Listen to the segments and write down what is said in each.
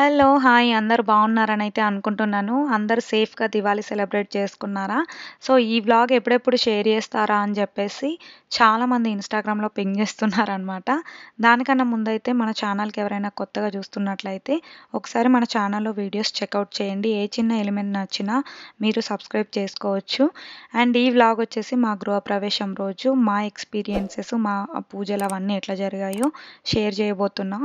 Hello hi అందరు బాగున్నారని అయితే అనుకుంటున్నాను అందరు సేఫ్గా దివాళీ సెలబ్రేట్ చేసుకున్నారా సో ఈ వ్లాగ్ ఎప్పుడెప్పుడు షేర్ చేస్తారా అని చెప్పేసి చాలామంది ఇన్స్టాగ్రామ్లో పింగ్ చేస్తున్నారనమాట దానికన్నా ముందైతే మన ఛానల్కి ఎవరైనా కొత్తగా చూస్తున్నట్లయితే ఒకసారి మన ఛానల్లో వీడియోస్ చెక్అవుట్ చేయండి ఏ చిన్న ఎలిమెంట్ నచ్చినా మీరు సబ్స్క్రైబ్ చేసుకోవచ్చు అండ్ ఈ వ్లాగ్ వచ్చేసి మా గృహప్రవేశం రోజు మా ఎక్స్పీరియన్సెస్ మా పూజలు అవన్నీ ఎట్లా జరిగాయో షేర్ చేయబోతున్నాం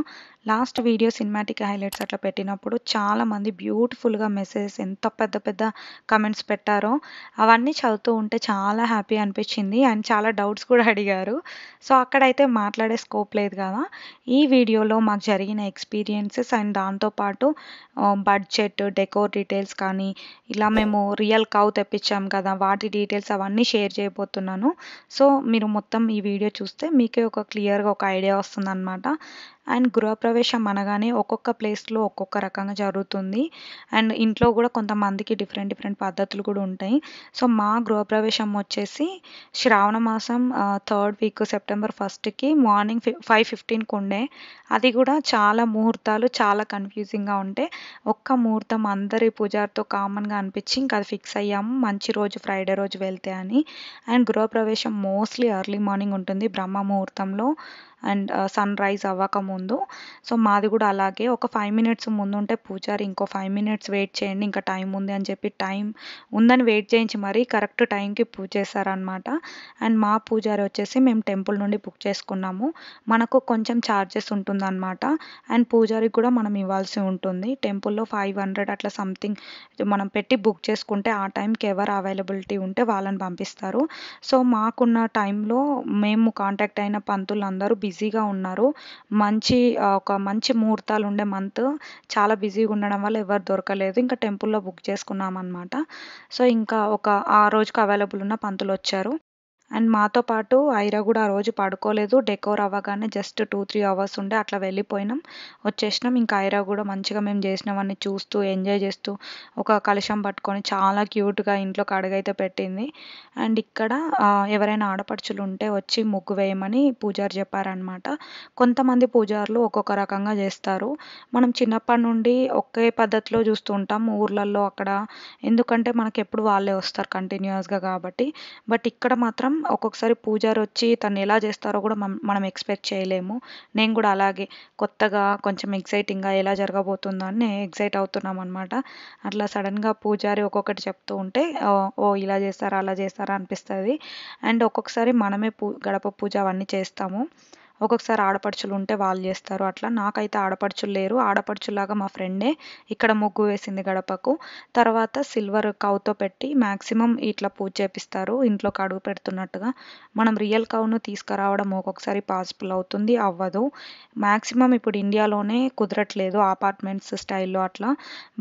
లాస్ట్ వీడియో సినిమాటిక్ హైలైట్స్ అట్లా పెట్టినప్పుడు చాలామంది బ్యూటిఫుల్గా మెసేజెస్ ఎంత పెద్ద పెద్ద కమెంట్స్ పెట్టారో అవన్నీ చదువుతూ ఉంటే చాలా హ్యాపీ అనిపించింది అండ్ చాలా డౌట్స్ కూడా అడిగారు సో అక్కడైతే మాట్లాడే స్కోప్ లేదు కదా ఈ వీడియోలో మాకు జరిగిన ఎక్స్పీరియన్సెస్ అండ్ దాంతోపాటు బడ్జెట్ డెకోర్ డీటెయిల్స్ కానీ ఇలా మేము రియల్ కౌ తెప్పించాం కదా వాటి డీటెయిల్స్ అవన్నీ షేర్ చేయబోతున్నాను సో మీరు మొత్తం ఈ వీడియో చూస్తే మీకే ఒక క్లియర్గా ఒక ఐడియా వస్తుందన్నమాట అండ్ గృహప్రవేశం అనగానే ఒక్కొక్క ప్లేస్లో ఒక్కొక్క రకంగా జరుగుతుంది అండ్ ఇంట్లో కూడా కొంతమందికి డిఫరెంట్ డిఫరెంట్ పద్ధతులు కూడా ఉంటాయి సో మా గృహప్రవేశం వచ్చేసి శ్రావణ మాసం థర్డ్ వీక్ సెప్టెంబర్ ఫస్ట్కి మార్నింగ్ ఫైవ్ ఫిఫ్టీన్కి ఉండే అది కూడా చాలా ముహూర్తాలు చాలా కన్ఫ్యూజింగ్గా ఉంటే ఒక్క ముహూర్తం అందరి పూజారితో కామన్గా అనిపించి ఇంకా అది ఫిక్స్ అయ్యాము మంచి రోజు ఫ్రైడే రోజు వెళ్తే అని అండ్ గృహప్రవేశం మోస్ట్లీ ఎర్లీ మార్నింగ్ ఉంటుంది బ్రహ్మ ముహూర్తంలో అండ్ సన్ రైజ్ అవ్వకముందు సో మాది కూడా అలాగే ఒక ఫైవ్ మినిట్స్ ముందు ఉంటే పూజారి ఇంకో ఫైవ్ మినిట్స్ వెయిట్ చేయండి ఇంకా టైం ఉంది అని చెప్పి టైం ఉందని వెయిట్ చేయించి మరీ కరెక్ట్ టైంకి పూజ చేశారనమాట అండ్ మా పూజారి వచ్చేసి మేము టెంపుల్ నుండి బుక్ చేసుకున్నాము మనకు కొంచెం ఛార్జెస్ అనమాట అండ్ పూజారికి కూడా మనం ఇవ్వాల్సి ఉంటుంది టెంపుల్లో ఫైవ్ హండ్రెడ్ అట్లా సంథింగ్ మనం పెట్టి బుక్ చేసుకుంటే ఆ టైంకి ఎవరు అవైలబిలిటీ ఉంటే వాళ్ళని పంపిస్తారు సో మాకున్న టైంలో మేము కాంటాక్ట్ అయిన పంతులందరూ బిజీగా ఉన్నారు మంచి ఒక మంచి ముహూర్తాలు ఉండే మంత్ చాలా బిజీగా ఉండడం వల్ల ఎవరు దొరకలేదు ఇంకా టెంపుల్లో బుక్ చేసుకున్నాం అనమాట సో ఇంకా ఒక ఆ రోజుకి అవైలబుల్ ఉన్న పంతులు వచ్చారు అండ్ మాతో పాటు ఐరా కూడా ఆ రోజు పడుకోలేదు డెకోర్ అవ్వగానే జస్ట్ టూ త్రీ అవర్స్ ఉండే అట్లా వెళ్ళిపోయినాం వచ్చేసినాం ఇంకా ఐరా కూడా మంచిగా మేము చేసినవన్నీ చూస్తూ ఎంజాయ్ చేస్తూ ఒక కలశం పట్టుకొని చాలా క్యూట్గా ఇంట్లో కడగైతే పెట్టింది అండ్ ఇక్కడ ఎవరైనా ఆడపడుచులు ఉంటే వచ్చి ముగ్గు వేయమని పూజారు చెప్పారనమాట కొంతమంది పూజారులు ఒక్కొక్క రకంగా చేస్తారు మనం చిన్నప్పటి నుండి ఒకే పద్ధతిలో చూస్తూ ఉంటాం ఊర్లలో అక్కడ ఎందుకంటే మనకి ఎప్పుడు వాళ్ళే వస్తారు కంటిన్యూస్గా కాబట్టి బట్ ఇక్కడ మాత్రం చేస్తాం ఒక్కొక్కసారి పూజారి వచ్చి తను ఎలా చేస్తారో కూడా మనం ఎక్స్పెక్ట్ చేయలేము నేను కూడా అలాగే కొత్తగా కొంచెం ఎక్సైటింగ్గా ఎలా జరగబోతుందో అని ఎక్సైట్ అవుతున్నాం అనమాట అట్లా సడన్గా పూజారి ఒక్కొక్కటి చెప్తూ ఉంటే ఓ ఇలా చేస్తారా అలా చేస్తారా అనిపిస్తుంది అండ్ ఒక్కొక్కసారి మనమే పూ గడప పూజ అవన్నీ చేస్తాము ఒక్కొక్కసారి ఆడపడుచులు ఉంటే వాళ్ళు చేస్తారు అట్లా నాకైతే ఆడపడుచులు లేరు ఆడపడుచులాగా మా ఫ్రెండే ఇక్కడ ముగ్గు వేసింది గడపకు తర్వాత సిల్వర్ కౌతో పెట్టి మ్యాక్సిమం ఇట్లా పూజ చేపిస్తారు ఇంట్లోకి అడుగు పెడుతున్నట్టుగా మనం రియల్ కౌను తీసుకురావడం ఒక్కొక్కసారి పాసిబుల్ అవుతుంది అవ్వదు మ్యాక్సిమం ఇప్పుడు ఇండియాలోనే కుదరట్లేదు అపార్ట్మెంట్స్ స్టైల్లో అట్లా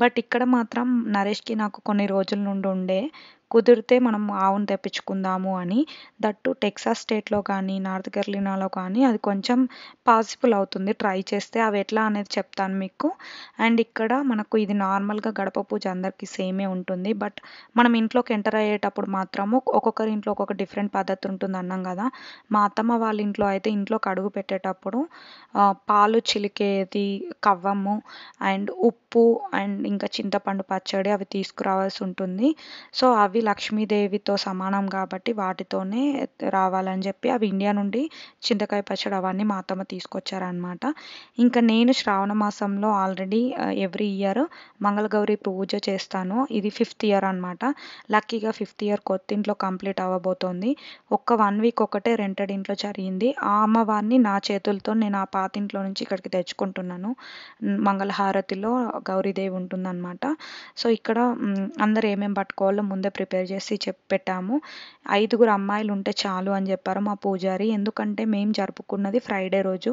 బట్ ఇక్కడ మాత్రం నరేష్కి నాకు కొన్ని రోజుల నుండి ఉండే కుదిరితే మనం ఆవును తెప్పించుకుందాము అని దట్టు టెక్సాస్ స్టేట్లో కానీ నార్త్ కెర్లినాలో కానీ అది కొంచెం పాసిబుల్ అవుతుంది ట్రై చేస్తే అవి ఎట్లా అనేది చెప్తాను మీకు అండ్ ఇక్కడ మనకు ఇది నార్మల్గా గడప పూజ అందరికీ సేమే ఉంటుంది బట్ మనం ఇంట్లోకి ఎంటర్ అయ్యేటప్పుడు మాత్రము ఒక్కొక్కరి ఇంట్లో ఒక్కొక్క డిఫరెంట్ పద్ధతి ఉంటుంది అన్నాం కదా మా అత్తమ్మ వాళ్ళ ఇంట్లో అయితే ఇంట్లోకి అడుగు పెట్టేటప్పుడు పాలు చిలికేది కవ్వము అండ్ ఉప్పు అండ్ ఇంకా చింతపండు పచ్చడి అవి తీసుకురావాల్సి ఉంటుంది సో అవి లక్ష్మీదేవితో సమానం కాబట్టి వాటితోనే రావాలని చెప్పి అవి ఇండియా నుండి చింతకాయ పచ్చడి అవన్నీ మా అత్తమ్మ తీసుకొచ్చారనమాట ఇంకా నేను శ్రావణ మాసంలో ఆల్రెడీ ఎవ్రీ ఇయర్ మంగళగౌరి పూజ చేస్తాను ఇది ఫిఫ్త్ ఇయర్ అనమాట లక్కీగా ఫిఫ్త్ ఇయర్ కొత్త ఇంట్లో కంప్లీట్ అవ్వబోతోంది ఒక్క వన్ వీక్ ఒకటే రెంటెడ్ ఇంట్లో జరిగింది ఆ అమ్మవారిని నా చేతులతో నేను ఆ పాతింట్లో నుంచి ఇక్కడికి తెచ్చుకుంటున్నాను మంగళహారతిలో గౌరీదేవి ఉంటుందన్నమాట సో ఇక్కడ అందరు ఏమేమి పట్టుకోవాలో ముందే ప్రిపేర్ ప్రిపేర్ చేసి చెప్పెట్టాము పెట్టాము ఐదుగురు అమ్మాయిలు ఉంటే చాలు అని చెప్పారు మా పూజారి ఎందుకంటే మేము జరుపుకున్నది ఫ్రైడే రోజు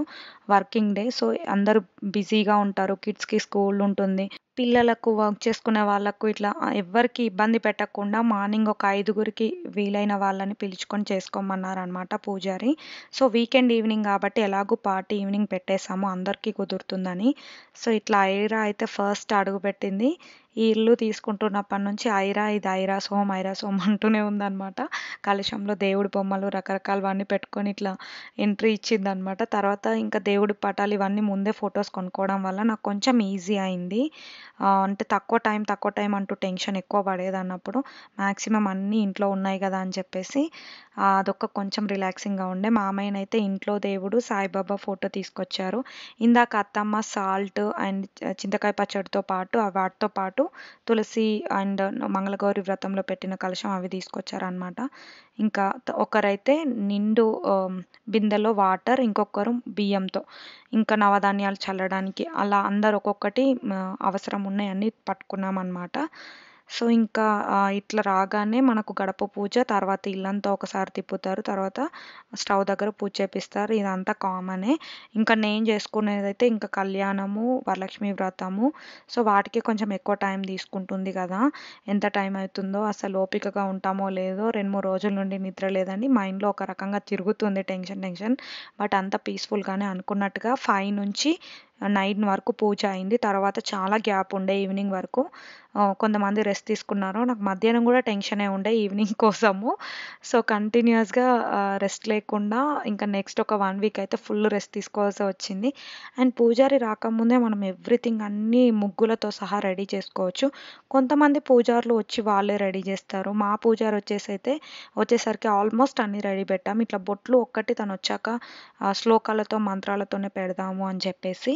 వర్కింగ్ డే సో అందరూ బిజీగా ఉంటారు కిడ్స్కి స్కూల్ ఉంటుంది పిల్లలకు వర్క్ చేసుకునే వాళ్ళకు ఇట్లా ఎవ్వరికి ఇబ్బంది పెట్టకుండా మార్నింగ్ ఒక ఐదుగురికి వీలైన వాళ్ళని పిలుచుకొని చేసుకోమన్నారనమాట పూజారి సో వీకెండ్ ఈవినింగ్ కాబట్టి ఎలాగూ పార్టీ ఈవినింగ్ పెట్టేశాము అందరికీ కుదురుతుందని సో ఇట్లా ఐరా అయితే ఫస్ట్ అడుగుపెట్టింది ఈ ఇల్లు తీసుకుంటున్నప్పటి నుంచి ఐరా ఇది ఐరా సోమ్ ఐరా సోమ్ అంటూనే ఉందన్నమాట కలశంలో దేవుడి బొమ్మలు రకరకాలవన్నీ పెట్టుకొని ఇట్లా ఎంట్రీ ఇచ్చిందనమాట తర్వాత ఇంకా దేవుడి పటాలు ఇవన్నీ ముందే ఫొటోస్ కొనుక్కోవడం వల్ల నాకు కొంచెం ఈజీ అయింది అంటే తక్కువ టైం తక్కువ టైం అంటూ టెన్షన్ ఎక్కువ పడేది అన్నప్పుడు మ్యాక్సిమం అన్నీ ఇంట్లో ఉన్నాయి కదా అని చెప్పేసి అదొక కొంచెం రిలాక్సింగ్గా ఉండే మామయ్యనైతే ఇంట్లో దేవుడు సాయిబాబా ఫోటో తీసుకొచ్చారు ఇందాక అత్తమ్మ సాల్ట్ అండ్ చింతకాయ పచ్చడితో పాటు వాటితో పాటు తులసి అండ్ మంగళగౌరి వ్రతంలో పెట్టిన కలశం అవి తీసుకొచ్చారనమాట ఇంకా ఒకరైతే నిండు బిందెలో వాటర్ ఇంకొకరు బియ్యంతో ఇంకా నవధాన్యాలు చల్లడానికి అలా అందరు ఒక్కొక్కటి అవసరం ఉన్నాయి అన్ని పట్టుకున్నాం అనమాట సో ఇంకా ఇట్లా రాగానే మనకు గడప పూజ తర్వాత ఇల్లంతా ఒకసారి తిప్పుతారు తర్వాత స్టవ్ దగ్గర పూజ చేపిస్తారు ఇదంతా కామనే ఇంకా నేను చేసుకునేదైతే ఇంకా కళ్యాణము వరలక్ష్మి వ్రతము సో వాటికి కొంచెం ఎక్కువ టైం తీసుకుంటుంది కదా ఎంత టైం అవుతుందో అసలు ఓపికగా ఉంటామో లేదో రెండు మూడు రోజుల నుండి నిద్ర లేదని మైండ్లో ఒక రకంగా తిరుగుతుంది టెన్షన్ టెన్షన్ బట్ అంత పీస్ఫుల్గానే అనుకున్నట్టుగా ఫైవ్ నుంచి నైన్ వరకు పూజ అయింది తర్వాత చాలా గ్యాప్ ఉండే ఈవినింగ్ వరకు కొంతమంది రెస్ట్ తీసుకున్నారు నాకు మధ్యాహ్నం కూడా టెన్షనే ఉండే ఈవినింగ్ కోసము సో కంటిన్యూస్గా రెస్ట్ లేకుండా ఇంకా నెక్స్ట్ ఒక వన్ వీక్ అయితే ఫుల్ రెస్ట్ తీసుకోవాల్సి వచ్చింది అండ్ పూజారి రాకముందే మనం ఎవ్రీథింగ్ అన్నీ ముగ్గులతో సహా రెడీ చేసుకోవచ్చు కొంతమంది పూజారులు వచ్చి వాళ్ళే రెడీ చేస్తారు మా పూజారి వచ్చేసి అయితే వచ్చేసరికి ఆల్మోస్ట్ అన్నీ రెడీ పెట్టాము ఇట్లా బొట్లు ఒక్కటి తను వచ్చాక శ్లోకాలతో మంత్రాలతోనే పెడదాము అని చెప్పేసి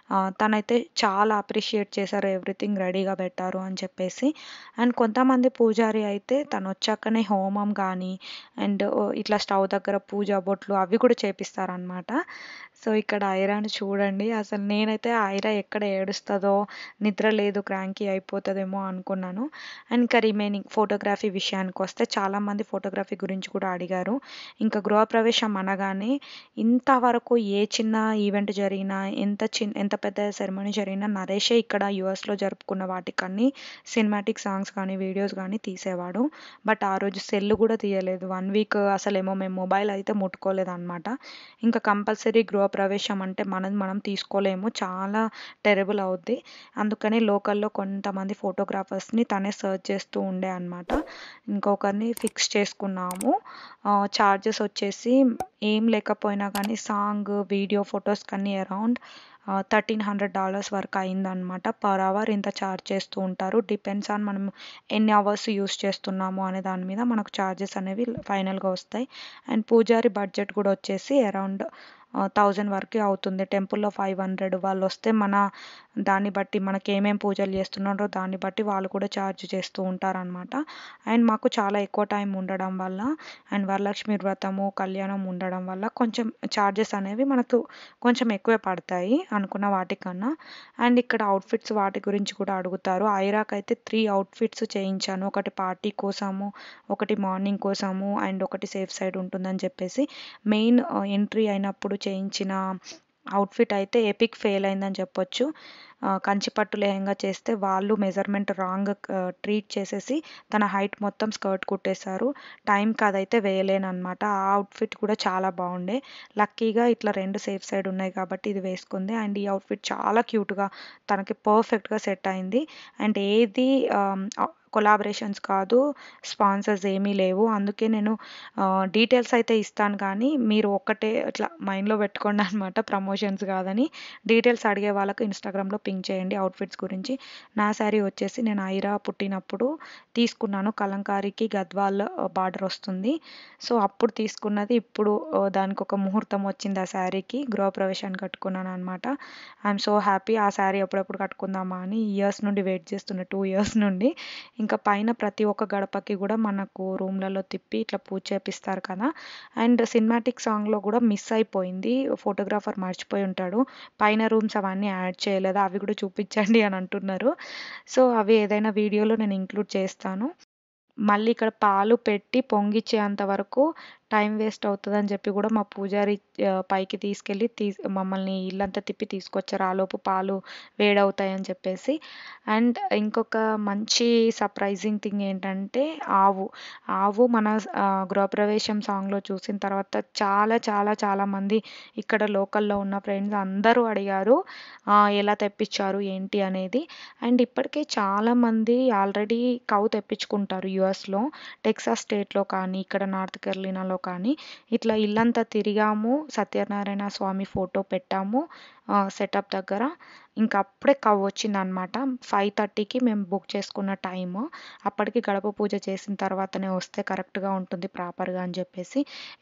తనైతే చాలా అప్రిషియేట్ చేశారు ఎవ్రీథింగ్ రెడీగా పెట్టారు అని చెప్పేసి అండ్ కొంతమంది పూజారి అయితే తను వచ్చాకనే హోమం కానీ అండ్ ఇట్లా స్టవ్ దగ్గర పూజ బొట్లు అవి కూడా చేపిస్తారనమాట సో ఇక్కడ ఐరాని చూడండి అసలు నేనైతే ఐరా ఎక్కడ ఏడుస్తుందో నిద్ర లేదు క్రాంకీ అయిపోతుందేమో అనుకున్నాను అండ్ ఇంకా రిమైనింగ్ ఫోటోగ్రఫీ విషయానికి వస్తే చాలామంది ఫోటోగ్రఫీ గురించి కూడా అడిగారు ఇంకా గృహప్రవేశం అనగానే ఇంతవరకు ఏ చిన్న ఈవెంట్ జరిగినా ఎంత చిన్న ఎంత పెద్ద సెరమనీ జరిగిన నరేషే ఇక్కడ యుఎస్లో జరుపుకున్న వాటికన్నీ సినిమాటిక్ సాంగ్స్ కానీ వీడియోస్ కానీ తీసేవాడు బట్ ఆ రోజు సెల్ కూడా తీయలేదు వన్ వీక్ అసలేమో మేము మొబైల్ అయితే ముట్టుకోలేదు అనమాట ఇంకా కంపల్సరీ గృహప్రవేశం అంటే మనం మనం తీసుకోలేము చాలా టెరబుల్ అవుద్ది అందుకని లోకల్లో కొంతమంది ఫోటోగ్రాఫర్స్ని తనే సర్చ్ చేస్తూ ఉండే అనమాట ఇంకొకరిని ఫిక్స్ చేసుకున్నాము ఛార్జెస్ వచ్చేసి ఏం లేకపోయినా కానీ సాంగ్ వీడియో ఫొటోస్ కానీ అరౌండ్ థర్టీన్ హండ్రెడ్ డాలర్స్ వరకు అయిందనమాట పర్ అవర్ ఇంత ఛార్జ్ చేస్తూ ఉంటారు డిపెండ్స్ ఆన్ మనం ఎన్ని అవర్స్ యూస్ చేస్తున్నాము అనే దాని మీద మనకు ఛార్జెస్ అనేవి ఫైనల్గా వస్తాయి అండ్ పూజారి బడ్జెట్ కూడా వచ్చేసి అరౌండ్ థౌజండ్ వరకు అవుతుంది టెంపుల్లో ఫైవ్ హండ్రెడ్ వాళ్ళు వస్తే మన దాన్ని బట్టి మనకి ఏమేం పూజలు చేస్తున్నారో దాన్ని బట్టి వాళ్ళు కూడా ఛార్జ్ చేస్తూ ఉంటారనమాట అండ్ మాకు చాలా ఎక్కువ టైం ఉండడం వల్ల అండ్ వరలక్ష్మి వ్రతము కళ్యాణం ఉండడం వల్ల కొంచెం ఛార్జెస్ అనేవి మనకు కొంచెం ఎక్కువే పడతాయి అనుకున్న వాటికన్నా అండ్ ఇక్కడ అవుట్ఫిట్స్ వాటి గురించి కూడా అడుగుతారు ఐరాక్ అయితే త్రీ అవుట్ఫిట్స్ చేయించాను ఒకటి పార్టీ కోసము ఒకటి మార్నింగ్ కోసము అండ్ ఒకటి సేఫ్ సైడ్ ఉంటుందని చెప్పేసి మెయిన్ ఎంట్రీ uh, అయినప్పుడు చేయించిన అవుట్ఫిట్ అయితే ఎపిక్ ఫెయిల్ అయిందని చెప్పొచ్చు కంచిపట్టు లేహంగా చేస్తే వాళ్ళు మెజర్మెంట్ రాంగ్ ట్రీట్ చేసేసి తన హైట్ మొత్తం స్కర్ట్ కుట్టేశారు టైంకి అదైతే వేయలేనమాట ఆ అవుట్ఫిట్ కూడా చాలా బాగుండే లక్కీగా ఇట్లా రెండు సేఫ్ సైడ్ ఉన్నాయి కాబట్టి ఇది వేసుకుంది అండ్ ఈ అవుట్ఫిట్ చాలా క్యూట్గా తనకి పర్ఫెక్ట్గా సెట్ అయింది అండ్ ఏది కొలాబరేషన్స్ కాదు స్పాన్సర్స్ ఏమీ లేవు అందుకే నేను డీటెయిల్స్ అయితే ఇస్తాను కానీ మీరు ఒక్కటే అట్లా మైండ్లో పెట్టుకోండి అనమాట ప్రమోషన్స్ కాదని డీటెయిల్స్ అడిగే వాళ్ళకు ఇన్స్టాగ్రామ్లో పింక్ చేయండి అవుట్ఫిట్స్ గురించి నా శారీ వచ్చేసి నేను ఐరా పుట్టినప్పుడు తీసుకున్నాను కలంకారీకి గద్వాల్ బార్డర్ వస్తుంది సో అప్పుడు తీసుకున్నది ఇప్పుడు దానికి ఒక ముహూర్తం వచ్చింది ఆ శారీకి గృహప్రవేశాన్ని కట్టుకున్నాను అనమాట ఐఎమ్ సో హ్యాపీ ఆ శారీ అప్పుడప్పుడు కట్టుకుందామా అని ఇయర్స్ నుండి వెయిట్ చేస్తున్న టూ ఇయర్స్ నుండి ఇంకా పైన ప్రతి ఒక్క గడపకి కూడా మనకు రూమ్లలో తిప్పి ఇట్లా పూజ చేపిస్తారు కదా అండ్ సినిమాటిక్ సాంగ్లో కూడా మిస్ అయిపోయింది ఫోటోగ్రాఫర్ మర్చిపోయి ఉంటాడు పైన రూమ్స్ అవన్నీ యాడ్ చేయలేదు అవి కూడా చూపించండి అని అంటున్నారు సో అవి ఏదైనా వీడియోలో నేను ఇంక్లూడ్ చేస్తాను మళ్ళీ ఇక్కడ పాలు పెట్టి పొంగిచ్చేంత వరకు టైం వేస్ట్ అవుతుందని చెప్పి కూడా మా పూజారి పైకి తీసుకెళ్ళి తీ మమ్మల్ని ఇల్లంతా తిప్పి తీసుకొచ్చారు ఆలోపు పాలు వేడవుతాయని చెప్పేసి అండ్ ఇంకొక మంచి సర్ప్రైజింగ్ థింగ్ ఏంటంటే ఆవు ఆవు మన గృహప్రవేశం సాంగ్లో చూసిన తర్వాత చాలా చాలా చాలా మంది ఇక్కడ లోకల్లో ఉన్న ఫ్రెండ్స్ అందరూ అడిగారు ఎలా తెప్పించారు ఏంటి అనేది అండ్ ఇప్పటికే చాలామంది ఆల్రెడీ కౌ తెప్పించుకుంటారు యుఎస్లో టెక్సాస్ స్టేట్లో కానీ ఇక్కడ నార్త్ కెరోలినాలో కానీ ఇట్లా ఇల్లంతా తిరిగాము సత్యనారాయణ స్వామి ఫోటో పెట్టాము సెటప్ దగ్గర ఇంకా అప్పుడే కవ్ వచ్చిందనమాట ఫైవ్ థర్టీకి మేము బుక్ చేసుకున్న టైము అప్పటికి గడప పూజ చేసిన తర్వాతనే వస్తే కరెక్ట్గా ఉంటుంది ప్రాపర్గా అని చెప్పేసి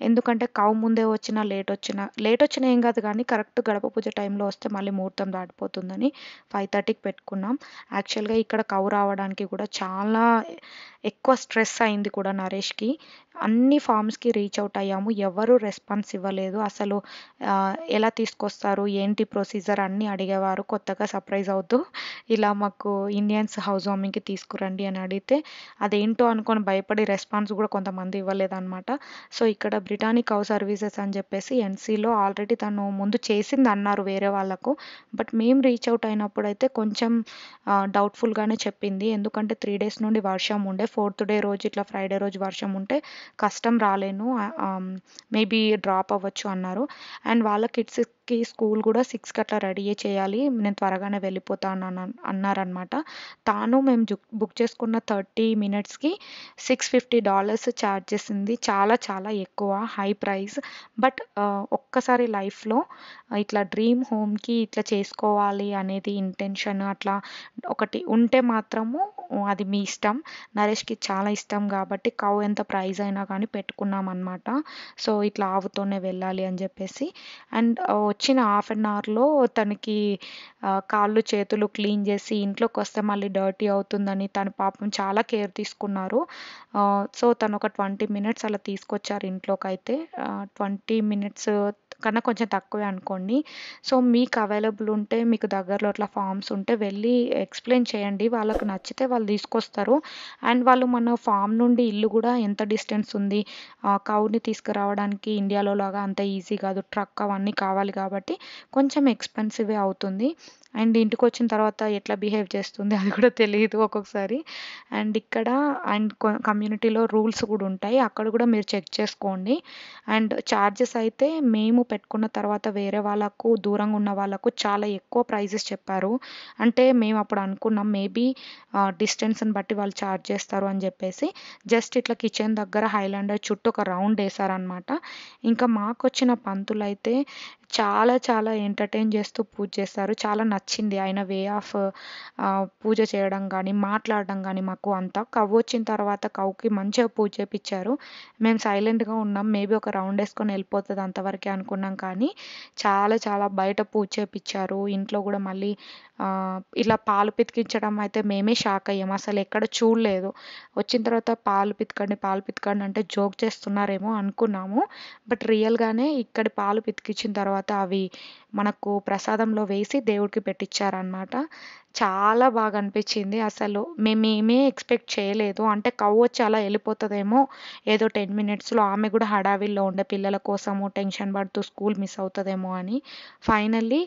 ఎందుకంటే కవ్ ముందే వచ్చినా లేట్ వచ్చినా లేట్ వచ్చినా ఏం కాదు కానీ కరెక్ట్ గడప పూజ టైంలో వస్తే మళ్ళీ ముహూర్తం దాటిపోతుందని ఫైవ్ థర్టీకి పెట్టుకున్నాం యాక్చువల్గా ఇక్కడ కవ్ రావడానికి కూడా చాలా ఎక్కువ స్ట్రెస్ అయింది కూడా నరేష్కి అన్ని ఫామ్స్కి రీచ్ అవుట్ అయ్యాము ఎవరు రెస్పాన్స్ ఇవ్వలేదు అసలు ఎలా తీసుకొస్తారు ఏంటి ప్రొసీజర్ అన్నీ అడిగేవారు కొత్త కొత్తగా సర్ప్రైజ్ అవుతూ ఇలా మాకు ఇండియన్స్ హౌస్ వార్మింగ్కి తీసుకురండి అని అడిగితే అదేంటో అనుకొని భయపడి రెస్పాన్స్ కూడా కొంతమంది ఇవ్వలేదన్నమాట సో ఇక్కడ బ్రిటానిక్ హౌస్ సర్వీసెస్ అని చెప్పేసి ఎన్సీలో ఆల్రెడీ తను ముందు చేసింది అన్నారు వేరే వాళ్ళకు బట్ మేము రీచ్ అవుట్ అయినప్పుడు అయితే కొంచెం డౌట్ఫుల్గానే చెప్పింది ఎందుకంటే త్రీ డేస్ నుండి వర్షం ఉండే ఫోర్త్ డే రోజు ఇట్లా ఫ్రైడే రోజు వర్షం ఉంటే కష్టం రాలేను మేబీ డ్రాప్ అవ్వచ్చు అన్నారు అండ్ వాళ్ళ కిడ్స్ కి స్కూల్ కూడా సిక్స్కి అట్లా రెడీ చేయాలి నేను త్వరగానే వెళ్ళిపోతాను అన్నారనమాట తాను మేము బుక్ చేసుకున్న థర్టీ మినిట్స్కి సిక్స్ ఫిఫ్టీ డాలర్స్ ఛార్జ్ చేసింది చాలా చాలా ఎక్కువ హై ప్రైస్ బట్ ఒక్కసారి లైఫ్లో ఇట్లా డ్రీమ్ హోమ్కి ఇట్లా చేసుకోవాలి అనేది ఇంటెన్షన్ అట్లా ఒకటి ఉంటే మాత్రము అది మీ ఇష్టం నరేష్కి చాలా ఇష్టం కాబట్టి కౌ ఎంత ప్రైజ్ అయినా కానీ పెట్టుకున్నాం అనమాట సో ఇట్లా ఆవుతోనే వెళ్ళాలి అని చెప్పేసి అండ్ వచ్చిన హాఫ్ అన్ అవర్లో తనకి కాళ్ళు చేతులు క్లీన్ చేసి ఇంట్లోకి వస్తే మళ్ళీ డర్టీ అవుతుందని తను పాపం చాలా కేర్ తీసుకున్నారు సో తను ఒక ట్వంటీ మినిట్స్ అలా తీసుకొచ్చారు ఇంట్లోకి అయితే ట్వంటీ మినిట్స్ కన్నా కొంచెం తక్కువే అనుకోండి సో మీకు అవైలబుల్ ఉంటే మీకు దగ్గరలో అట్లా ఫామ్స్ ఉంటే వెళ్ళి ఎక్స్ప్లెయిన్ చేయండి వాళ్ళకు నచ్చితే వాళ్ళు తీసుకొస్తారు అండ్ వాళ్ళు మన ఫామ్ నుండి ఇల్లు కూడా ఎంత డిస్టెన్స్ ఉంది కౌని తీసుకురావడానికి ఇండియాలో లాగా అంత ఈజీ కాదు ట్రక్ అవన్నీ కావాలి కాబట్టి కాబట్టి కొంచెం ఎక్స్పెన్సివే అవుతుంది అండ్ ఇంటికి వచ్చిన తర్వాత ఎట్లా బిహేవ్ చేస్తుంది అది కూడా తెలియదు ఒక్కొక్కసారి అండ్ ఇక్కడ అండ్ కమ్యూనిటీలో రూల్స్ కూడా ఉంటాయి అక్కడ కూడా మీరు చెక్ చేసుకోండి అండ్ ఛార్జెస్ అయితే మేము పెట్టుకున్న తర్వాత వేరే వాళ్ళకు దూరంగా ఉన్న వాళ్ళకు చాలా ఎక్కువ ప్రైజెస్ చెప్పారు అంటే మేము అప్పుడు అనుకున్నాం మేబీ డిస్టెన్స్ని బట్టి వాళ్ళు ఛార్జ్ చేస్తారు అని చెప్పేసి జస్ట్ ఇట్లా కిచెన్ దగ్గర హైలాండర్ చుట్టూ ఒక రౌండ్ వేసారనమాట ఇంకా మాకు వచ్చిన పంతులు అయితే చాలా చాలా ఎంటర్టైన్ చేస్తూ పూజ చేస్తారు చాలా నచ్చింది ఆయన వే ఆఫ్ పూజ చేయడం కానీ మాట్లాడడం కానీ మాకు అంతా కవ్వు వచ్చిన తర్వాత కవ్వుకి మంచిగా పూజ చేపించారు మేము సైలెంట్గా ఉన్నాం మేబీ ఒక రౌండ్ వేసుకొని వెళ్ళిపోతుంది అంతవరకే అనుకున్నాం కానీ చాలా చాలా బయట పూజ చేపించారు ఇంట్లో కూడా మళ్ళీ ఇలా పాలు పితికించడం అయితే మేమే షాక్ అయ్యాం అసలు ఎక్కడ చూడలేదు వచ్చిన తర్వాత పాలు పితకండి పాలు పితకండి అంటే జోక్ చేస్తున్నారేమో అనుకున్నాము బట్ రియల్గానే ఇక్కడ పాలు పితికించిన తర్వాత అవి మనకు ప్రసాదంలో వేసి దేవుడికి పెట్టించారనమాట చాలా బాగా అనిపించింది అసలు మేమేమీ ఎక్స్పెక్ట్ చేయలేదు అంటే కవ్ వచ్చి అలా వెళ్ళిపోతుందేమో ఏదో టెన్ మినిట్స్లో ఆమె కూడా హడావిల్లో ఉండే పిల్లల కోసము టెన్షన్ పడుతూ స్కూల్ మిస్ అవుతుందేమో అని ఫైనల్లీ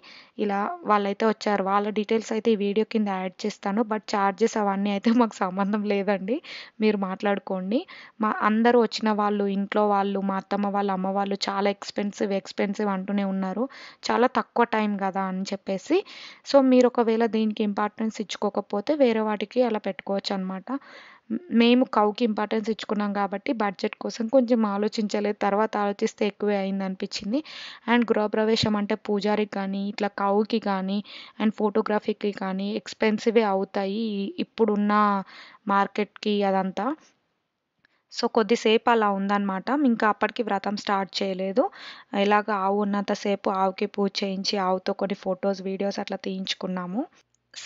ఇలా వాళ్ళైతే వచ్చారు వాళ్ళ డీటెయిల్స్ అయితే ఈ వీడియో కింద యాడ్ చేస్తాను బట్ ఛార్జెస్ అవన్నీ అయితే మాకు సంబంధం లేదండి మీరు మాట్లాడుకోండి మా అందరూ వచ్చిన వాళ్ళు ఇంట్లో వాళ్ళు మా అత్తమ్మ వాళ్ళ అమ్మ వాళ్ళు చాలా ఎక్స్పెన్సివ్ ఎక్స్పెన్సివ్ అంటూనే ఉన్నారు చాలా తక్కువ టైం కదా అని చెప్పేసి సో మీరు ఒకవేళ దీనికి ఇంపార్టెన్స్ ఇచ్చుకోకపోతే వేరే వాటికి అలా పెట్టుకోవచ్చు అనమాట మేము కౌకి ఇంపార్టెన్స్ ఇచ్చుకున్నాం కాబట్టి బడ్జెట్ కోసం కొంచెం ఆలోచించలేదు తర్వాత ఆలోచిస్తే ఎక్కువే అయింది అనిపించింది అండ్ గృహప్రవేశం అంటే పూజారికి కానీ ఇట్లా కౌకి కానీ అండ్ ఫోటోగ్రఫీకి కానీ ఎక్స్పెన్సివే అవుతాయి ఇప్పుడున్న మార్కెట్కి అదంతా సో కొద్దిసేపు అలా ఉందన్నమాట ఇంకా అప్పటికి వ్రతం స్టార్ట్ చేయలేదు ఇలాగ ఆవు ఉన్నంతసేపు ఆవుకి పూజ చేయించి ఆవుతో కొన్ని ఫొటోస్ వీడియోస్ అట్లా తీయించుకున్నాము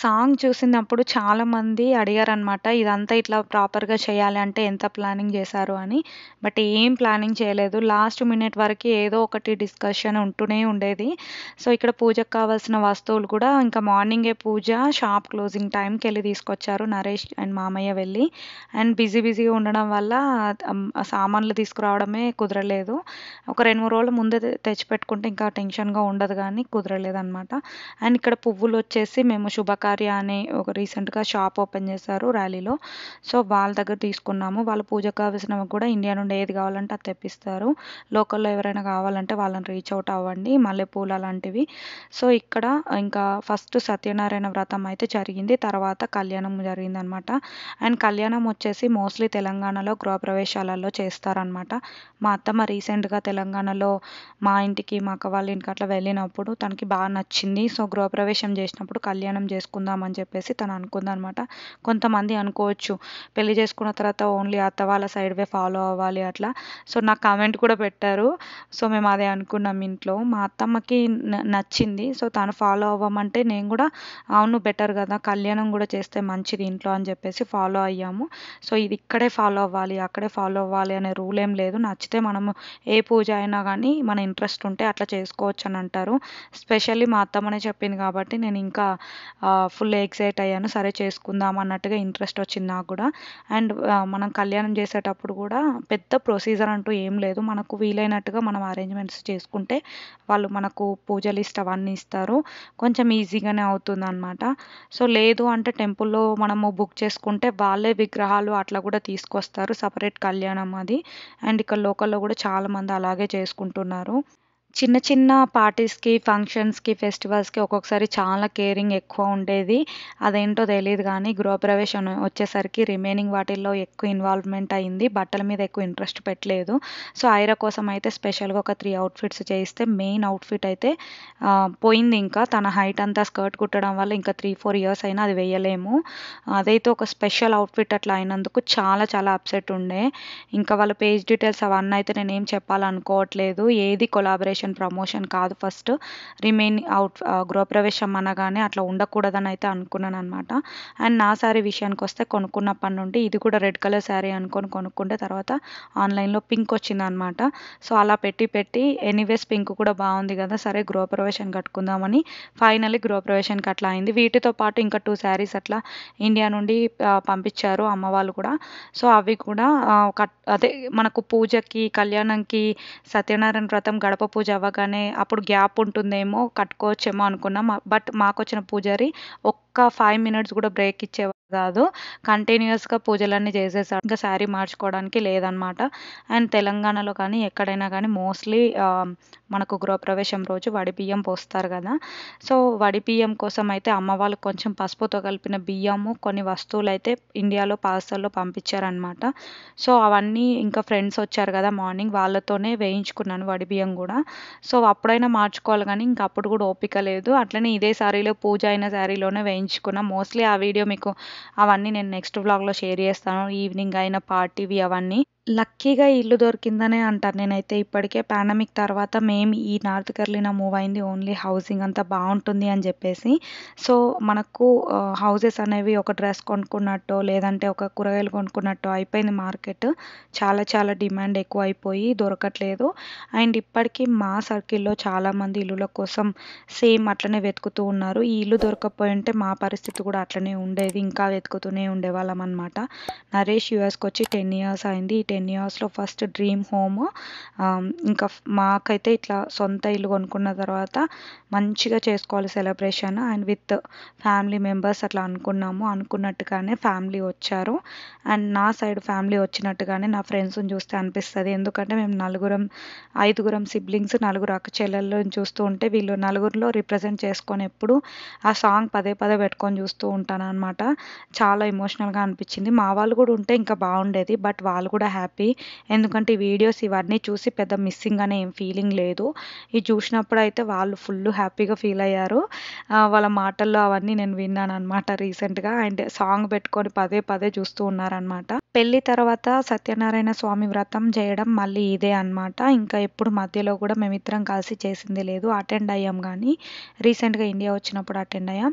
సాంగ్ చూసినప్పుడు చాలామంది అడిగారనమాట. ఇదంతా ఇట్లా ప్రాపర్‌గా చేయాలి అంటే ఎంత ప్లానింగ్ చేశారు అని. బట్ ఏం ప్లానింగ్ చేయలేదు. లాస్ట్ మినిట్ వరకు ఏదో ఒకటి డిస్కషన్ ఉంటూనే ఉండేది. సో, ఇక్కడ పూజకు కావాల్సిన వస్తువులు కూడా ఇంకా మార్నింగే పూజ షాప్ క్లోజింగ్ వెళ్ళి తీసుకొచ్చారు నరేష్ అండ్ మామయ్య వెళ్ళి. అండ్ బిజీ బిజీగా ఉండడం వల్ల సామాన్లు తీసుకురావడమే కుదరలేదు. ఒక రెండు మూడు రోజులు ముందే తెచ్చిపెట్టుకుంటే ఇంకా టెన్షన్‌గా ఉండదు కానీ కుదరలేదు అనమాట అండ్ ఇక్కడ పువ్వులు వచ్చేసి మేము శుభ శుభకార్య అనే ఒక రీసెంట్గా షాప్ ఓపెన్ చేశారు ర్యాలీలో సో వాళ్ళ దగ్గర తీసుకున్నాము వాళ్ళు పూజకు కావాల్సినవి కూడా ఇండియా నుండి ఏది కావాలంటే అది తెప్పిస్తారు లోకల్లో ఎవరైనా కావాలంటే వాళ్ళని రీచ్ అవుట్ అవ్వండి మల్లెపూలు అలాంటివి సో ఇక్కడ ఇంకా ఫస్ట్ సత్యనారాయణ వ్రతం అయితే జరిగింది తర్వాత కళ్యాణం జరిగింది అనమాట అండ్ కళ్యాణం వచ్చేసి మోస్ట్లీ తెలంగాణలో గృహప్రవేశాలలో చేస్తారనమాట మా అత్తమ్మ రీసెంట్గా తెలంగాణలో మా ఇంటికి మా అక్క వాళ్ళ ఇంటికి అట్లా వెళ్ళినప్పుడు తనకి బాగా నచ్చింది సో గృహప్రవేశం చేసినప్పుడు కళ్యాణం చేసి చేసుకుందామని చెప్పేసి తను అనుకుందనమాట కొంతమంది అనుకోవచ్చు పెళ్లి చేసుకున్న తర్వాత ఓన్లీ అత్త వాళ్ళ సైడ్ వే ఫాలో అవ్వాలి అట్లా సో నాకు కామెంట్ కూడా పెట్టారు సో మేము అదే అనుకున్నాం ఇంట్లో మా అత్తమ్మకి నచ్చింది సో తను ఫాలో అవ్వమంటే నేను కూడా అవును బెటర్ కదా కళ్యాణం కూడా చేస్తే మంచిది ఇంట్లో అని చెప్పేసి ఫాలో అయ్యాము సో ఇది ఇక్కడే ఫాలో అవ్వాలి అక్కడే ఫాలో అవ్వాలి అనే రూల్ ఏం లేదు నచ్చితే మనము ఏ పూజ అయినా కానీ మన ఇంట్రెస్ట్ ఉంటే అట్లా చేసుకోవచ్చు అని అంటారు స్పెషల్లీ మా అత్తమ్మనే చెప్పింది కాబట్టి నేను ఇంకా ఫుల్ ఎగ్జైట్ అయ్యాను సరే చేసుకుందాం అన్నట్టుగా ఇంట్రెస్ట్ వచ్చింది నాకు కూడా అండ్ మనం కళ్యాణం చేసేటప్పుడు కూడా పెద్ద ప్రొసీజర్ అంటూ ఏం లేదు మనకు వీలైనట్టుగా మనం అరేంజ్మెంట్స్ చేసుకుంటే వాళ్ళు మనకు పూజలు ఇస్తే అవన్నీ ఇస్తారు కొంచెం ఈజీగానే అవుతుంది అనమాట సో లేదు అంటే టెంపుల్లో మనము బుక్ చేసుకుంటే వాళ్ళే విగ్రహాలు అట్లా కూడా తీసుకొస్తారు సపరేట్ కళ్యాణం అది అండ్ ఇక్కడ లోకల్లో కూడా చాలామంది అలాగే చేసుకుంటున్నారు చిన్న చిన్న పార్టీస్కి ఫంక్షన్స్కి ఫెస్టివల్స్కి ఒక్కొక్కసారి చాలా కేరింగ్ ఎక్కువ ఉండేది అదేంటో తెలియదు కానీ గృహప్రవేశం వచ్చేసరికి రిమైనింగ్ వాటిల్లో ఎక్కువ ఇన్వాల్వ్మెంట్ అయింది బట్టల మీద ఎక్కువ ఇంట్రెస్ట్ పెట్టలేదు సో ఐరా కోసం అయితే స్పెషల్గా ఒక త్రీ అవుట్ఫిట్స్ చేయిస్తే మెయిన్ అవుట్ఫిట్ అయితే పోయింది ఇంకా తన హైట్ అంతా స్కర్ట్ కుట్టడం వల్ల ఇంకా త్రీ ఫోర్ ఇయర్స్ అయినా అది వేయలేము అదైతే ఒక స్పెషల్ అవుట్ఫిట్ అట్లా అయినందుకు చాలా చాలా అప్సెట్ ఉండే ఇంకా వాళ్ళ పేజ్ డీటెయిల్స్ అవన్నీ అయితే నేనేం చెప్పాలనుకోవట్లేదు ఏది కొలాబరేషన్ ప్రమోషన్ ప్రమోషన్ కాదు ఫస్ట్ రిమైన్ అవుట్ గృహప్రవేశం అనగానే అట్లా ఉండకూడదని అయితే అనుకున్నాను అనమాట అండ్ నా శారీ విషయానికి వస్తే కొనుక్కున్నప్పటి నుండి ఇది కూడా రెడ్ కలర్ శారీ అనుకొని కొనుక్కుంటే తర్వాత ఆన్లైన్లో పింక్ వచ్చిందనమాట సో అలా పెట్టి పెట్టి ఎనీవేస్ పింక్ కూడా బాగుంది కదా సరే గృహప్రవేశం కట్టుకుందామని ఫైనల్లీ గృహప్రవేశానికి అట్లా అయింది వీటితో పాటు ఇంకా టూ శారీస్ అట్లా ఇండియా నుండి పంపించారు అమ్మ వాళ్ళు కూడా సో అవి కూడా కట్ అదే మనకు పూజకి కళ్యాణంకి సత్యనారాయణ వ్రతం గడప పూజ అవ్వగానే అప్పుడు గ్యాప్ ఉంటుందేమో కట్టుకోవచ్చేమో అనుకున్నాం బట్ మాకు వచ్చిన పూజారి ఒక్క ఫైవ్ మినిట్స్ కూడా బ్రేక్ ఇచ్చే కాదు కంటిన్యూస్గా పూజలన్నీ చేసేసాడు ఇంకా శారీ మార్చుకోవడానికి లేదనమాట అండ్ తెలంగాణలో కానీ ఎక్కడైనా కానీ మోస్ట్లీ మనకు గృహప్రవేశం రోజు వడి బియ్యం పోస్తారు కదా సో వడి బియ్యం కోసం అయితే అమ్మ వాళ్ళకి కొంచెం పసుపుతో కలిపిన బియ్యము కొన్ని వస్తువులు అయితే ఇండియాలో పార్సల్లో పంపించారనమాట సో అవన్నీ ఇంకా ఫ్రెండ్స్ వచ్చారు కదా మార్నింగ్ వాళ్ళతోనే వేయించుకున్నాను వడి బియ్యం కూడా సో అప్పుడైనా మార్చుకోవాలి కానీ ఇంక అప్పుడు కూడా ఓపిక లేదు అట్లనే ఇదే శారీలో పూజ అయిన శారీలోనే వేయించుకున్నాను మోస్ట్లీ ఆ వీడియో మీకు అవన్నీ నేను నెక్స్ట్ వ్లాగ్లో షేర్ చేస్తాను ఈవినింగ్ అయిన పార్టీవి అవన్నీ లక్కీగా ఇల్లు దొరికిందనే అంటాను నేనైతే ఇప్పటికే పాండమిక్ తర్వాత మేము ఈ నార్త్ కర్లిన మూవ్ అయింది ఓన్లీ హౌసింగ్ అంతా బాగుంటుంది అని చెప్పేసి సో మనకు హౌసెస్ అనేవి ఒక డ్రెస్ కొనుక్కున్నట్టు లేదంటే ఒక కూరగాయలు కొనుక్కున్నట్టు అయిపోయింది మార్కెట్ చాలా చాలా డిమాండ్ ఎక్కువ అయిపోయి దొరకట్లేదు అండ్ ఇప్పటికీ మా సర్కిల్లో చాలామంది ఇల్లుల కోసం సేమ్ అట్లనే వెతుకుతూ ఉన్నారు ఈ ఇల్లు దొరకకపోయి ఉంటే మా పరిస్థితి కూడా అట్లనే ఉండేది ఇంకా వెతుకుతూనే ఉండేవాళ్ళం అనమాట నరేష్ యూఎస్కి వచ్చి టెన్ ఇయర్స్ అయింది ఈ టెన్ ఇయర్స్లో ఫస్ట్ డ్రీమ్ హోమ్ ఇంకా మాకైతే ఇట్లా సొంత ఇల్లు కొనుక్కున్న తర్వాత మంచిగా చేసుకోవాలి celebration and with family members అట్లా అనుకున్నాము అనుకున్నట్టుగానే ఫ్యామిలీ వచ్చారు అండ్ నా సైడ్ ఫ్యామిలీ వచ్చినట్టుగానే నా ఫ్రెండ్స్ని చూస్తే అనిపిస్తుంది ఎందుకంటే మేము నలుగురం ఐదుగురం సిబ్లింగ్స్ నలుగురు అక్క చెల్లెళ్ళని చూస్తూ ఉంటే వీళ్ళు నలుగురిలో రిప్రజెంట్ చేసుకొని ఎప్పుడు ఆ సాంగ్ పదే పదే పెట్టుకొని చూస్తూ ఉంటాను అనమాట చాలా ఎమోషనల్గా అనిపించింది మా వాళ్ళు కూడా ఉంటే ఇంకా బాగుండేది బట్ వాళ్ళు కూడా హ్యాపీ హ్యాపీ ఎందుకంటే ఈ వీడియోస్ ఇవన్నీ చూసి పెద్ద మిస్సింగ్ అనే ఏం ఫీలింగ్ లేదు ఇది చూసినప్పుడు అయితే వాళ్ళు ఫుల్ హ్యాపీగా ఫీల్ అయ్యారు వాళ్ళ మాటల్లో అవన్నీ నేను విన్నాను అనమాట రీసెంట్గా అండ్ సాంగ్ పెట్టుకొని పదే పదే చూస్తూ ఉన్నారనమాట పెళ్లి తర్వాత సత్యనారాయణ స్వామి వ్రతం చేయడం మళ్ళీ ఇదే అనమాట ఇంకా ఎప్పుడు మధ్యలో కూడా మేమిద్దరం కలిసి చేసింది లేదు అటెండ్ అయ్యాం కానీ రీసెంట్గా ఇండియా వచ్చినప్పుడు అటెండ్ అయ్యాం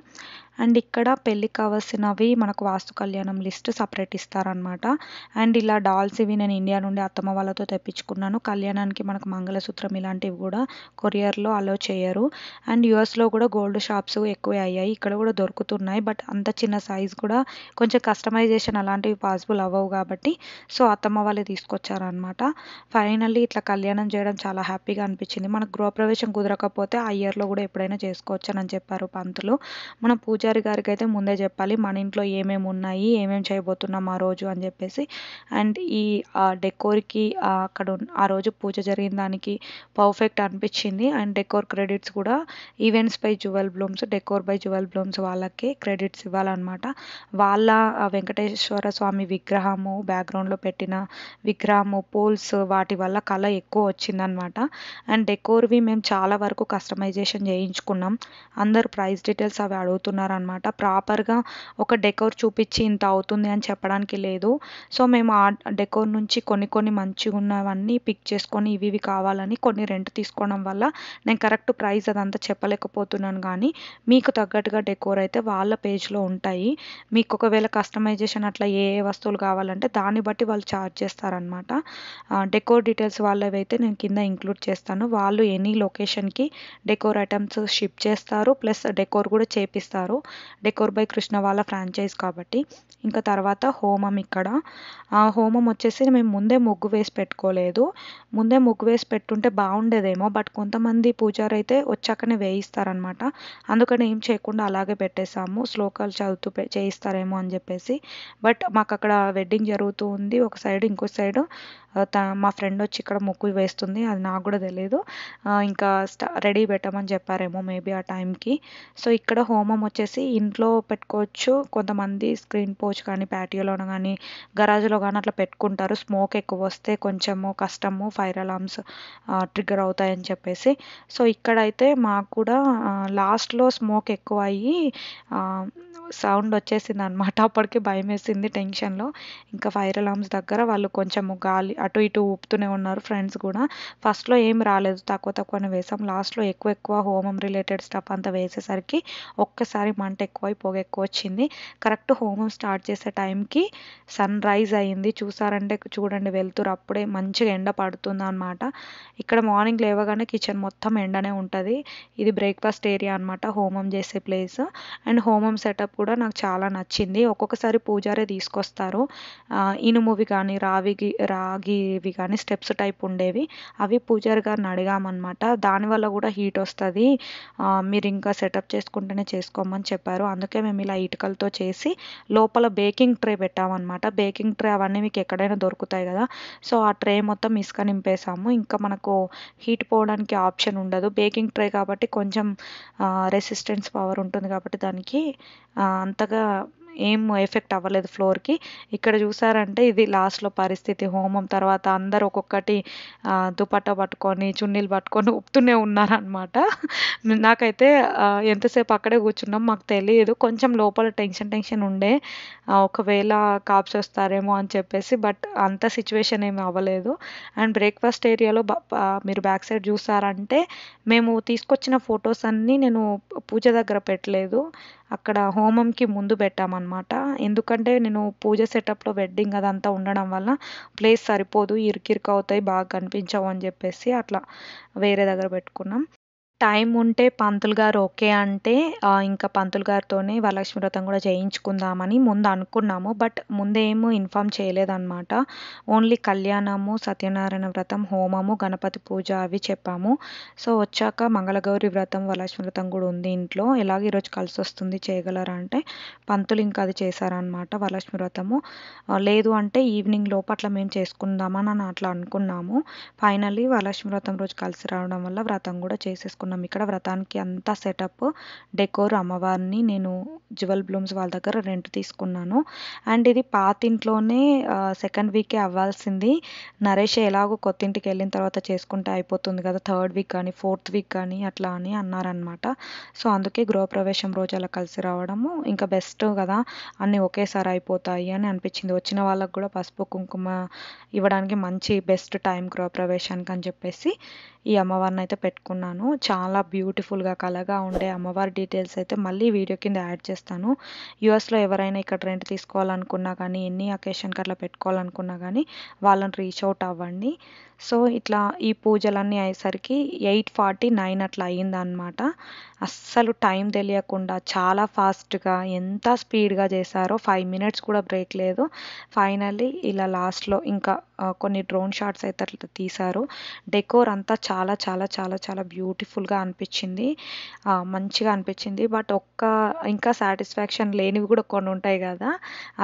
అండ్ ఇక్కడ పెళ్ళికి కావాల్సినవి మనకు వాస్తు కళ్యాణం లిస్ట్ సపరేట్ ఇస్తారనమాట అండ్ ఇలా డాల్స్ ఇవి నేను ఇండియా నుండి అత్తమ్మ వాళ్ళతో తెప్పించుకున్నాను కళ్యాణానికి మనకు మంగళసూత్రం ఇలాంటివి కూడా కొరియర్లో అలో చేయరు అండ్ యుఎస్లో కూడా గోల్డ్ షాప్స్ ఎక్కువే అయ్యాయి ఇక్కడ కూడా దొరుకుతున్నాయి బట్ అంత చిన్న సైజ్ కూడా కొంచెం కస్టమైజేషన్ అలాంటివి పాసిబుల్ అవ్వవు కాబట్టి సో అత్తమ్మ వాళ్ళే తీసుకొచ్చారనమాట ఫైనల్లీ ఇట్లా కళ్యాణం చేయడం చాలా హ్యాపీగా అనిపించింది మనకు గృహప్రవేశం కుదరకపోతే ఆ ఇయర్లో కూడా ఎప్పుడైనా చేసుకోవచ్చు అని చెప్పారు పంతులు మనం పూజ పూజారి గారికి అయితే ముందే చెప్పాలి మన ఇంట్లో ఏమేమి ఉన్నాయి ఏమేమి చేయబోతున్నాం ఆ రోజు అని చెప్పేసి అండ్ ఈ ఆ డెకోర్కి అక్కడ ఆ రోజు పూజ జరిగిన దానికి పర్ఫెక్ట్ అనిపించింది అండ్ డెకోర్ క్రెడిట్స్ కూడా events by Jewel Blooms decor by Jewel Blooms వాళ్ళకి క్రెడిట్స్ ఇవ్వాలన్నమాట వాళ్ళ వెంకటేశ్వర స్వామి విగ్రహము బ్యాక్గ్రౌండ్లో పెట్టిన విగ్రహము పోల్స్ వాటి వల్ల కళ ఎక్కువ వచ్చిందనమాట అండ్ డెకోర్వి మేము చాలా వరకు కస్టమైజేషన్ చేయించుకున్నాం అందరు ప్రైస్ డీటెయిల్స్ అవి అడుగుతున్నారు చేస్తారనమాట ప్రాపర్గా ఒక డెకోర్ చూపించి ఇంత అవుతుంది అని చెప్పడానికి లేదు సో మేము ఆ డెకోర్ నుంచి కొన్ని కొన్ని మంచిగా ఉన్నవన్నీ పిక్ చేసుకొని ఇవి ఇవి కావాలని కొన్ని రెంట్ తీసుకోవడం వల్ల నేను కరెక్ట్ ప్రైస్ అదంతా చెప్పలేకపోతున్నాను కానీ మీకు తగ్గట్టుగా డెకోర్ అయితే వాళ్ళ పేజ్లో ఉంటాయి మీకు ఒకవేళ కస్టమైజేషన్ అట్లా ఏ ఏ వస్తువులు కావాలంటే దాన్ని బట్టి వాళ్ళు ఛార్జ్ చేస్తారనమాట డెకోర్ డీటెయిల్స్ వాళ్ళవైతే నేను కింద ఇంక్లూడ్ చేస్తాను వాళ్ళు ఎనీ లొకేషన్కి డెకోర్ ఐటమ్స్ షిప్ చేస్తారు ప్లస్ డెకోర్ కూడా చేపిస్తారు డెకోర్ బై కృష్ణ వాళ్ళ ఫ్రాంచైజ్ కాబట్టి ఇంకా తర్వాత హోమం ఇక్కడ ఆ హోమం వచ్చేసి మేము ముందే ముగ్గు వేసి పెట్టుకోలేదు ముందే ముగ్గు వేసి పెట్టుంటే బాగుండేదేమో బట్ కొంతమంది పూజారు అయితే వచ్చాకనే వేయిస్తారనమాట అందుకని ఏం చేయకుండా అలాగే పెట్టేశాము శ్లోకాలు చదువుతూ చేయిస్తారేమో అని చెప్పేసి బట్ మాకు అక్కడ వెడ్డింగ్ జరుగుతూ ఉంది ఒక సైడ్ ఇంకో సైడ్ మా ఫ్రెండ్ వచ్చి ఇక్కడ మొక్కు వేస్తుంది అది నాకు కూడా తెలియదు ఇంకా రెడీ పెట్టమని చెప్పారేమో మేబీ ఆ టైంకి సో ఇక్కడ హోమం వచ్చేసి ఇంట్లో పెట్టుకోవచ్చు కొంతమంది స్క్రీన్ పోచ్ కానీ ప్యాటియోలోనో కానీ గరాజులో కానీ అట్లా పెట్టుకుంటారు స్మోక్ ఎక్కువ వస్తే కొంచెము కష్టము ఫైర్ అలామ్స్ ట్రిగర్ అవుతాయని చెప్పేసి సో ఇక్కడైతే మాకు కూడా లాస్ట్లో స్మోక్ ఎక్కువ అయ్యి సౌండ్ వచ్చేసింది అనమాట అప్పటికి భయం వేసింది టెన్షన్లో ఇంకా ఫైర్ అలామ్స్ దగ్గర వాళ్ళు కొంచెము గాలి అటు ఇటు ఊపుతూనే ఉన్నారు ఫ్రెండ్స్ కూడా ఫస్ట్లో ఏం రాలేదు తక్కువ తక్కువనే వేసాం లాస్ట్లో ఎక్కువ ఎక్కువ హోమం రిలేటెడ్ స్టఫ్ అంతా వేసేసరికి ఒక్కసారి మంట ఎక్కువై పొగ ఎక్కువ వచ్చింది కరెక్ట్ హోమం స్టార్ట్ చేసే టైంకి సన్ రైజ్ అయింది చూసారంటే చూడండి వెళ్తురు అప్పుడే మంచిగా ఎండ పడుతుంది అనమాట ఇక్కడ మార్నింగ్ లేవగానే కిచెన్ మొత్తం ఎండనే ఉంటుంది ఇది బ్రేక్ఫాస్ట్ ఏరియా అనమాట హోమం చేసే ప్లేస్ అండ్ హోమం సెటప్ కూడా నాకు చాలా నచ్చింది ఒక్కొక్కసారి పూజారే తీసుకొస్తారు ఇనుమువి కానీ రావి రాగి ఇవి కానీ స్టెప్స్ టైప్ ఉండేవి అవి పూజారి గారిని అడిగామన్నమాట దానివల్ల కూడా హీట్ వస్తుంది మీరు ఇంకా సెటప్ చేసుకుంటేనే చేసుకోమని చెప్పారు అందుకే మేము ఇలా ఇటుకలతో చేసి లోపల బేకింగ్ ట్రే పెట్టామన్నమాట బేకింగ్ ట్రే అవన్నీ మీకు ఎక్కడైనా దొరుకుతాయి కదా సో ఆ ట్రే మొత్తం ఇసుక నింపేసాము ఇంకా మనకు హీట్ పోవడానికి ఆప్షన్ ఉండదు బేకింగ్ ట్రే కాబట్టి కొంచెం రెసిస్టెన్స్ పవర్ ఉంటుంది కాబట్టి దానికి అంతగా ఏం ఎఫెక్ట్ అవ్వలేదు ఫ్లోర్కి ఇక్కడ చూసారంటే ఇది లాస్ట్లో పరిస్థితి హోమం తర్వాత అందరు ఒక్కొక్కటి దుపట్టా పట్టుకొని చున్నీలు పట్టుకొని ఉప్పుతూనే ఉన్నారనమాట నాకైతే ఎంతసేపు అక్కడే కూర్చున్నాం మాకు తెలియదు కొంచెం లోపల టెన్షన్ టెన్షన్ ఉండే ఒకవేళ కాప్స్ వస్తారేమో అని చెప్పేసి బట్ అంత సిచ్యువేషన్ ఏమి అవ్వలేదు అండ్ బ్రేక్ఫాస్ట్ ఏరియాలో మీరు బ్యాక్ సైడ్ చూసారంటే మేము తీసుకొచ్చిన ఫొటోస్ అన్నీ నేను పూజ దగ్గర పెట్టలేదు అక్కడ హోమంకి ముందు పెట్టామన్నమాట ఎందుకంటే నేను పూజ సెటప్లో వెడ్డింగ్ అదంతా ఉండడం వల్ల ప్లేస్ సరిపోదు ఇరుకిరుకు అవుతాయి బాగా కనిపించవు అని చెప్పేసి అట్లా వేరే దగ్గర పెట్టుకున్నాం టైం ఉంటే పంతులు గారు ఓకే అంటే ఇంకా పంతులు గారితోనే వరలక్ష్మి వ్రతం కూడా చేయించుకుందామని ముందు అనుకున్నాము. బట్ ముందేమో ఇన్ఫామ్ చేయలేదనమాట. ఓన్లీ కళ్యాణము, సత్యనారాయణ వ్రతం, హోమము, గణపతి పూజ అవి చెప్పాము. సో, వచ్చాక మంగళగౌరి వ్రతం, వరలక్ష్మి వ్రతం కూడా ఉంది ఇంట్లో. ఎలాగ ఈరోజు కలిసి వస్తుంది చేయగలరా అంటే, పంతులు ఇంకా అది చేశారనమాట వరలక్ష్మి వ్రతము. లేదు అంటే ఈవినింగ్ లోపట్ల మేము చేసుకుందామని అని అట్లా అనుకున్నాము. ఫైనల్లీ వరలక్ష్మి వ్రతం రోజు కలిసి రావడం వల్ల వ్రతం కూడా చేసేసుకున్నాం. చేసుకున్నాం ఇక్కడ వ్రతానికి అంతా సెటప్ డెకోర్ అమ్మవారిని నేను జువెల్ బ్లూమ్స్ వాళ్ళ దగ్గర రెంట్ తీసుకున్నాను అండ్ ఇది పాతింట్లోనే సెకండ్ వీకే అవ్వాల్సింది నరేష్ ఎలాగో కొత్తింటికి వెళ్ళిన తర్వాత చేసుకుంటే అయిపోతుంది కదా థర్డ్ వీక్ కానీ ఫోర్త్ వీక్ కానీ అట్లా అని అన్నారనమాట సో అందుకే గృహప్రవేశం రోజు అలా కలిసి రావడము ఇంకా బెస్ట్ కదా అన్నీ ఒకేసారి అయిపోతాయి అని అనిపించింది వచ్చిన వాళ్ళకు కూడా పసుపు కుంకుమ ఇవ్వడానికి మంచి బెస్ట్ టైం గృహప్రవేశానికి అని చెప్పేసి ఈ అమ్మవారిని అయితే పెట్టుకున్నాను చాలా బ్యూటిఫుల్గా కలగా ఉండే అమ్మవారి డీటెయిల్స్ అయితే మళ్ళీ వీడియో కింద యాడ్ చేస్తాను యుఎస్లో ఎవరైనా ఇక్కడ రెంట్ తీసుకోవాలనుకున్నా కానీ ఎన్ని అకేషన్కి అట్లా పెట్టుకోవాలనుకున్నా కానీ వాళ్ళని రీచ్ అవుట్ అవ్వండి సో ఇట్లా ఈ పూజలన్నీ అయ్యేసరికి ఎయిట్ ఫార్టీ నైన్ అట్లా అయ్యిందనమాట అస్సలు టైం తెలియకుండా చాలా ఫాస్ట్గా ఎంత స్పీడ్గా చేశారో ఫైవ్ మినిట్స్ కూడా బ్రేక్ లేదు ఫైనల్లీ ఇలా లాస్ట్లో ఇంకా కొన్ని డ్రోన్ షాట్స్ అయితే అట్లా తీశారు డెకోర్ అంతా చాలా చాలా చాలా చాలా బ్యూటిఫుల్గా అనిపించింది మంచిగా అనిపించింది బట్ ఒక్క ఇంకా సాటిస్ఫాక్షన్ లేనివి కూడా కొన్ని ఉంటాయి కదా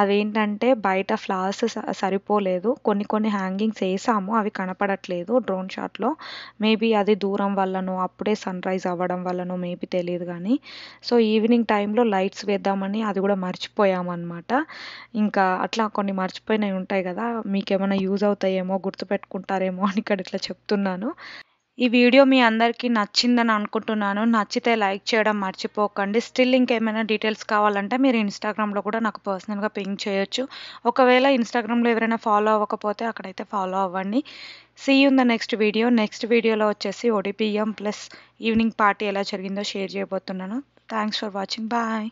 అవేంటంటే బయట ఫ్లవర్స్ సరిపోలేదు కొన్ని కొన్ని హ్యాంగింగ్స్ వేసాము అవి కనప కనపడట్లేదు డ్రోన్ షాట్లో మేబీ అది దూరం వల్లనో అప్పుడే సన్ రైజ్ అవ్వడం వల్లనో మేబీ తెలియదు కానీ సో ఈవినింగ్ టైంలో లైట్స్ వేద్దామని అది కూడా మర్చిపోయామన్నమాట ఇంకా అట్లా కొన్ని మర్చిపోయినవి ఉంటాయి కదా మీకు ఏమైనా యూజ్ అవుతాయేమో గుర్తుపెట్టుకుంటారేమో అని ఇక్కడ ఇట్లా చెప్తున్నాను ఈ వీడియో మీ అందరికీ నచ్చిందని అనుకుంటున్నాను నచ్చితే లైక్ చేయడం మర్చిపోకండి స్టిల్ ఇంకేమైనా డీటెయిల్స్ కావాలంటే మీరు ఇన్స్టాగ్రామ్లో కూడా నాకు పర్సనల్గా పింక్ చేయొచ్చు ఒకవేళ ఇన్స్టాగ్రామ్లో ఎవరైనా ఫాలో అవ్వకపోతే అక్కడైతే ఫాలో అవ్వండి see in the next video next వీడియోలో వచ్చేసి ఓడిపిఎం ప్లస్ ఈవినింగ్ పార్టీ ఎలా జరిగిందో షేర్ చేయబోతున్నాను థ్యాంక్స్ ఫర్ వాచింగ్ బాయ్